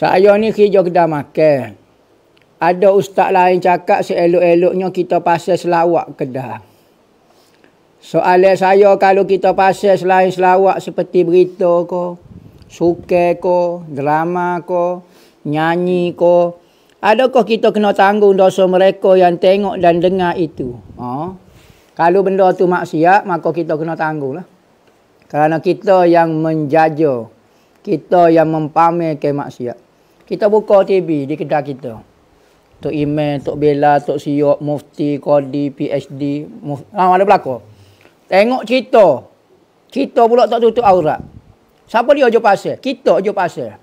Saya ni kerja kedai makan. Ada ustaz lain cakap seelok-eloknya kita pasal selawak kedai. Soalan saya kalau kita pasal selain selawak seperti berita ko, suke ko, drama ko, nyanyi ko, adakah kita kena tanggung dosa mereka yang tengok dan dengar itu? Ha? Kalau benda tu maksiat, maka kita kena tanggung lah. Kerana kita yang menjajah, kita yang mempamerkan maksiat kita buka TV di kedai kita. Tok Iman, Tok Bela, Tok Siok, Mufti, Kodi, PhD, Muf... ha, ada berlaku. Tengok cerita. Cerita pula tak tutup aurat. Siapa dia jumpa pasal? Kita jumpa pasal.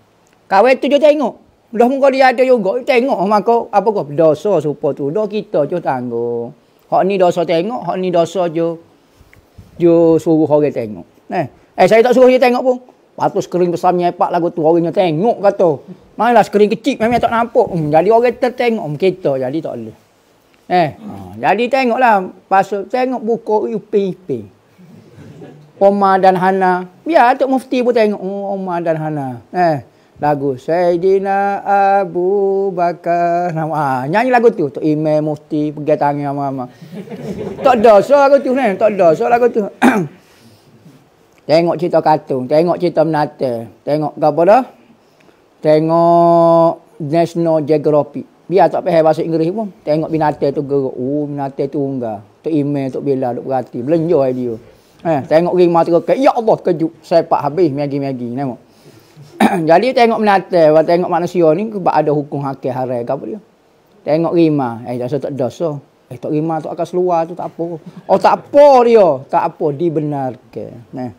Kawan tu je tengok. Dah muka dia ada juga. Tengok oh, maka apa kau? Dosa supaya tu. Dah kita je tanggung. Hak ni dosa tengok. Hak ni dosa je. Je suruh orang tengok. Eh, eh saya tak suruh dia tengok pun. Patut skrin besar menyepak lagu tu orangnya tengok kata. Malah skrin kecil memang tak nampak. Hmm, jadi orang tertengok hmm, kita jadi tak boleh. Eh, hmm. jadi tengoklah pasal tengok buku UPP. Oma dan Hana. Biar Atuk Mufti pun tengok hmm, Oma dan Hana. Eh, lagu Saidina Abu Bakar. Ha, nyanyi lagu tu Tok Imam Mufti pergi tangan sama-sama. tak ada so eh. lagu tu ni, tak ada so lagu tu. Tengok cerita kartun, tengok cerita menata, tengok apa dah? Tengok National Geographic. Biar tak payah bahasa Inggeris pun. Tengok binatang tu gerak. Oh, binatang tu unggah. Tok ime tok bila duk berhati. Belenjoi dia. Eh, tengok rimah ke, Ya Allah, terkejut. Sepak habis megi miagi Tengok. Jadi tengok menatai, wah tengok manusia ni, kebab ada hukum hakil haram ke apa dia. Tengok rimah, eh, rasa tak dosa. Eh tak terima tu akan seluar tu tak apa. Oh tak apa dia. Tak apa dibenarkan. Nah.